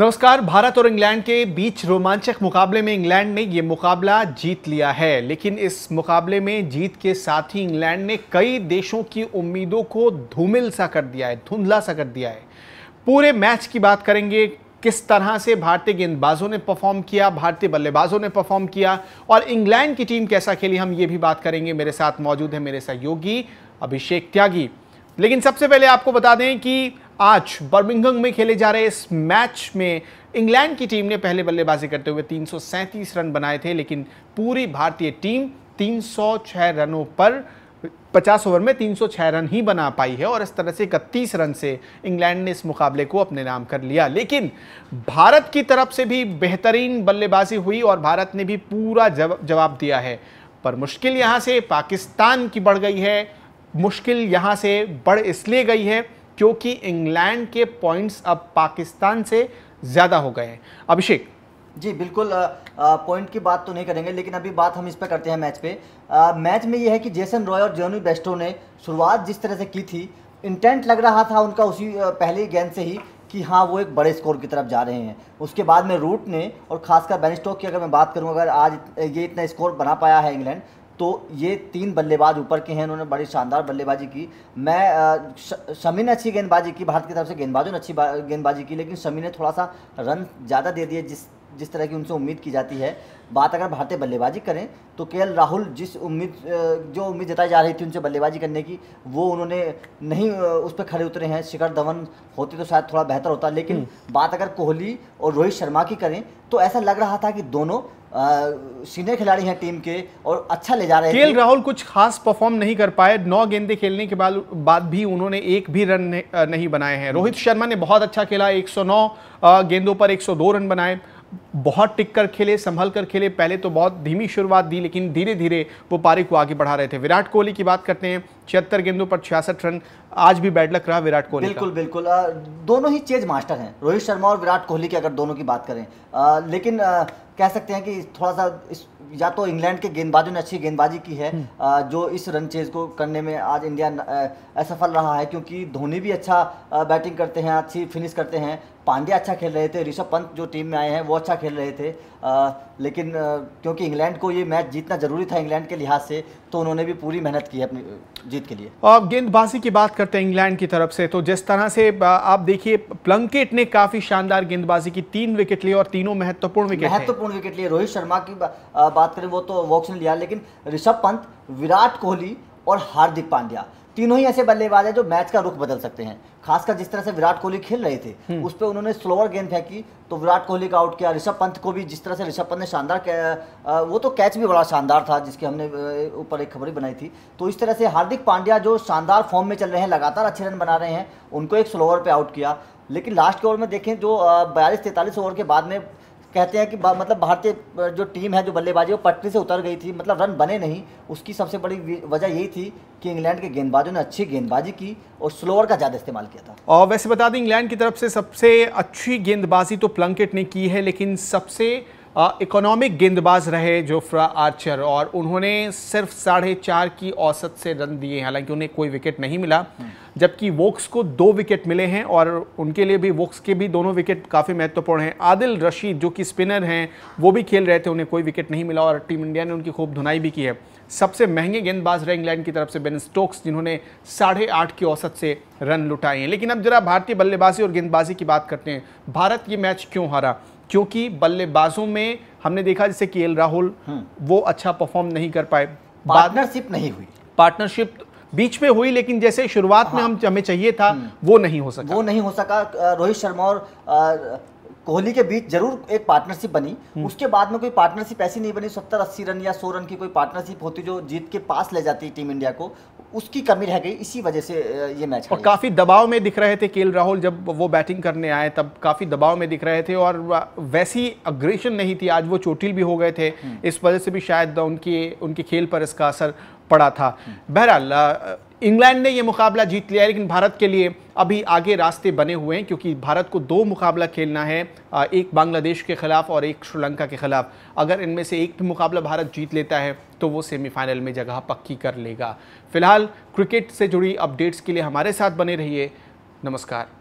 नमस्कार भारत और इंग्लैंड के बीच रोमांचक मुकाबले में इंग्लैंड ने ये मुकाबला जीत लिया है लेकिन इस मुकाबले में जीत के साथ ही इंग्लैंड ने कई देशों की उम्मीदों को धूमिल सा कर दिया है धुंधला सा कर दिया है पूरे मैच की बात करेंगे किस तरह से भारतीय गेंदबाजों ने परफॉर्म किया भारतीय बल्लेबाजों ने परफॉर्म किया और इंग्लैंड की टीम कैसा खेली हम ये भी बात करेंगे मेरे साथ मौजूद है मेरे सहयोगी अभिषेक त्यागी लेकिन सबसे पहले आपको बता दें कि आज बर्मिंगम में खेले जा रहे इस मैच में इंग्लैंड की टीम ने पहले बल्लेबाजी करते हुए तीन रन बनाए थे लेकिन पूरी भारतीय टीम 306 रनों पर 50 ओवर में 306 रन ही बना पाई है और इस तरह से इकतीस रन से इंग्लैंड ने इस मुकाबले को अपने नाम कर लिया लेकिन भारत की तरफ से भी बेहतरीन बल्लेबाजी हुई और भारत ने भी पूरा जवाब दिया है पर मुश्किल यहाँ से पाकिस्तान की बढ़ गई है मुश्किल यहाँ से बढ़ इसलिए गई है क्योंकि इंग्लैंड के पॉइंट्स अब पाकिस्तान से ज़्यादा हो गए हैं अभिषेक जी बिल्कुल पॉइंट की बात तो नहीं करेंगे लेकिन अभी बात हम इस पर करते हैं मैच पे आ, मैच में यह है कि जेसन रॉय और जॉनी बेस्टो ने शुरुआत जिस तरह से की थी इंटेंट लग रहा था उनका उसी पहले गेंद से ही कि हाँ वो एक बड़े स्कोर की तरफ जा रहे हैं उसके बाद में रूट ने और खासकर बैनस्टॉक की अगर मैं बात करूँ अगर आज ये इतना स्कोर बना पाया है इंग्लैंड तो ये तीन बल्लेबाज ऊपर के हैं उन्होंने बड़ी शानदार बल्लेबाजी की मैं शमी ने अच्छी गेंदबाजी की भारत की तरफ से गेंदबाजों ने अच्छी गेंदबाजी की लेकिन शमी ने थोड़ा सा रन ज़्यादा दे दिए जिस जिस तरह की उनसे उम्मीद की जाती है बात अगर भारतीय बल्लेबाजी करें तो के राहुल जिस उम्मीद जो उम्मीद जताई जा रही थी उनसे बल्लेबाजी करने की वो उन्होंने नहीं उस पर खड़े उतरे हैं शिखर धवन होते तो शायद थोड़ा बेहतर होता लेकिन हम्म। बात अगर कोहली और रोहित शर्मा की करें तो ऐसा लग रहा था कि दोनों सीनियर खिलाड़ी हैं टीम के और अच्छा ले जा रहे हैं राहुल कुछ खास परफॉर्म नहीं कर पाए नौ गेंदे खेलने के बाद बाद भी उन्होंने एक भी रन नहीं बनाए हैं रोहित शर्मा ने बहुत अच्छा खेला 109 गेंदों पर 102 रन बनाए बहुत टिक कर खेले संभल कर खेले पहले तो बहुत धीमी शुरुआत दी लेकिन धीरे धीरे वो पारी को आगे बढ़ा रहे थे विराट कोहली की बात करते हैं छिहत्तर गेंदों पर छियासठ रन आज भी बैड लक रहा विराट कोहली बिल्कुल बिल्कुल आ, दोनों ही चेज मास्टर हैं रोहित शर्मा और विराट कोहली की अगर दोनों की बात करें आ, लेकिन आ, कह सकते हैं कि थोड़ा सा इस या तो इंग्लैंड के गेंदबाजों ने अच्छी गेंदबाजी की है हम्म। जो इस रन चेज को करने में आज इंडिया असफल रहा है क्योंकि धोनी भी अच्छा बैटिंग करते हैं अच्छी फिनिश करते हैं पांड्या अच्छा खेल रहे थे ऋषभ पंत जो टीम में आए हैं वो अच्छा खेल रहे थे आ, लेकिन आ, क्योंकि इंग्लैंड को ये मैच जीतना ज़रूरी था इंग्लैंड के लिहाज से तो उन्होंने भी पूरी मेहनत की है अपनी जीत के लिए और गेंदबाजी की बात करते हैं इंग्लैंड की तरफ से तो जिस तरह से आप देखिए प्लंकेट ने काफ़ी शानदार गेंदबाजी की तीन विकेट लिए और तीनों महत्वपूर्ण विकेट महत्वपूर्ण विकेट लिए रोहित शर्मा की बात करें वो तो वॉक्स ने लिया लेकिन ऋषभ पंत विराट कोहली और हार्दिक पांड्या तीनों ही ऐसे बल्लेबाज है जो मैच का रुख बदल सकते हैं खासकर जिस तरह से विराट कोहली खेल रहे थे हम्म। उस पर उन्होंने स्लोअर गेंद फेंकी तो विराट कोहली का आउट किया ऋषभ पंत को भी जिस तरह से ऋषभ पंत ने शानदार वो तो कैच भी बड़ा शानदार था जिसके हमने ऊपर एक खबर बनाई थी तो इस तरह से हार्दिक पांड्या जो शानदार फॉर्म में चल रहे हैं लगातार अच्छे रन बना रहे हैं उनको एक स्लोअर पर आउट किया लेकिन लास्ट के ओवर में देखें जो बयालीस तैंतालीस ओवर के बाद में कहते हैं कि मतलब भारतीय जो टीम है जो बल्लेबाजी वो पटरी से उतर गई थी मतलब रन बने नहीं उसकी सबसे बड़ी वजह यही थी कि इंग्लैंड के गेंदबाजों ने अच्छी गेंदबाजी की और स्लोअर का ज़्यादा इस्तेमाल किया था और वैसे बता दें इंग्लैंड की तरफ से सबसे अच्छी गेंदबाजी तो प्लंकेट ने की है लेकिन सबसे इकोनॉमिक गेंदबाज रहे जोफ्रा आर्चर और उन्होंने सिर्फ साढ़े चार की औसत से रन दिए हालांकि उन्हें कोई विकेट नहीं मिला जबकि वोक्स को दो विकेट मिले हैं और उनके लिए भी वोक्स के भी दोनों विकेट काफ़ी महत्वपूर्ण हैं आदिल रशीद जो कि स्पिनर हैं वो भी खेल रहे थे उन्हें कोई विकेट नहीं मिला और टीम इंडिया ने उनकी खूब धुनाई भी की है सबसे महंगे गेंदबाज रहे इंग्लैंड की तरफ से बेन स्टोक्स जिन्होंने साढ़े आठ की औसत से रन लुटाए हैं लेकिन अब जरा भारतीय बल्लेबाजी और गेंदबाजी की बात करते हैं भारत ये मैच क्यों हारा क्योंकि बल्लेबाजों में हमने देखा जैसे के राहुल हम्म। वो अच्छा परफॉर्म नहीं कर पाए पार्टनरशिप नहीं हुई पार्टनरशिप बीच में हुई लेकिन जैसे शुरुआत हाँ। में हम हमें चाहिए था हम्म। वो नहीं हो सका वो नहीं हो सका रोहित शर्मा और कोहली के बीच जरूर एक पार्टनरशिप बनी हम्म। उसके बाद में कोई पार्टनरशिप ऐसी नहीं बनी सत्तर अस्सी रन या सौ रन की कोई पार्टनरशिप होती जो जीत के पास ले जाती टीम इंडिया को उसकी कमी रह गई इसी वजह से ये मैच और काफ़ी दबाव में दिख रहे थे के राहुल जब वो बैटिंग करने आए तब काफ़ी दबाव में दिख रहे थे और वैसी अग्रेशन नहीं थी आज वो चोटिल भी हो गए थे हम्म। इस वजह से भी शायद उनकी उनके खेल पर इसका असर पड़ा था हम्म। बहरहाल इंग्लैंड ने ये मुकाबला जीत लिया है लेकिन भारत के लिए अभी आगे रास्ते बने हुए हैं क्योंकि भारत को दो मुकाबला खेलना है एक बांग्लादेश के खिलाफ और एक श्रीलंका के खिलाफ अगर इनमें से एक भी मुकाबला भारत जीत लेता है तो वो सेमीफाइनल में जगह पक्की कर लेगा फिलहाल क्रिकेट से जुड़ी अपडेट्स के लिए हमारे साथ बने रहिए नमस्कार